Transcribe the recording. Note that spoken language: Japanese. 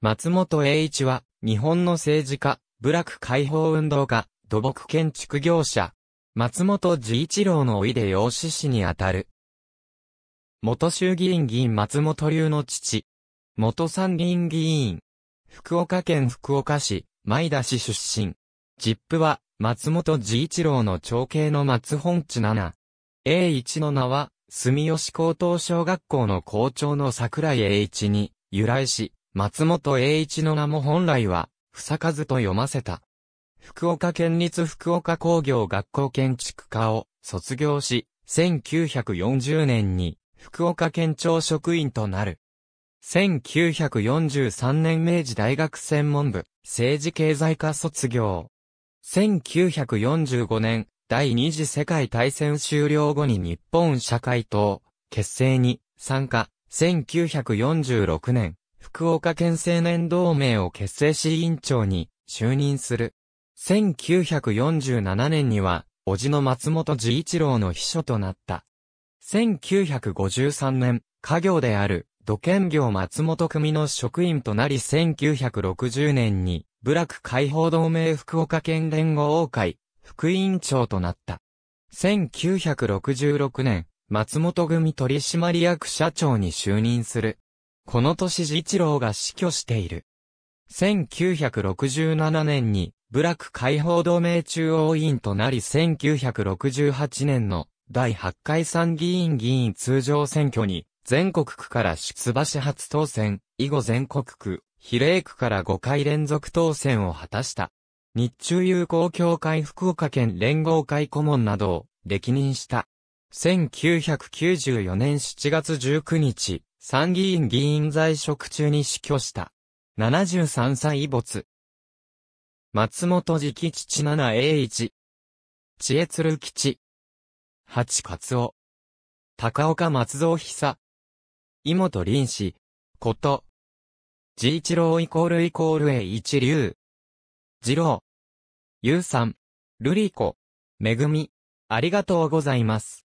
松本栄一は、日本の政治家、部落解放運動家、土木建築業者、松本治一郎の老いで養子氏にあたる。元衆議院議員松本流の父。元参議院議員。福岡県福岡市、前田市出身。ジップは、松本治一郎の長兄の松本地七。栄一の名は、住吉高等小学校の校長の桜井栄一に由来し、松本栄一の名も本来は、かずと読ませた。福岡県立福岡工業学校建築科を卒業し、1940年に福岡県庁職員となる。1943年明治大学専門部政治経済科卒業。1945年第二次世界大戦終了後に日本社会党結成に参加。1946年福岡県青年同盟を結成し委員長に就任する。1947年には、叔父の松本治一郎の秘書となった。1953年、家業である土建業松本組の職員となり1960年に、部落解放同盟福岡県連合会、副委員長となった。1966年、松本組取締役社長に就任する。この年次一郎が死去している。1967年に、部落解放同盟中央委員となり1968年の第8回参議院議員通常選挙に、全国区から出馬し初当選、以後全国区、比例区から5回連続当選を果たした。日中友好協会福岡県連合会顧問などを歴任した。1994年7月19日、参議院議員在職中に死去した。73歳没。松本直吉七栄一。知恵鶴吉。八勝夫。高岡松蔵久。妹林氏。こと。次一郎イコールイコール A 一流。次郎。ゆうさん。瑠璃子。めぐみ。ありがとうございます。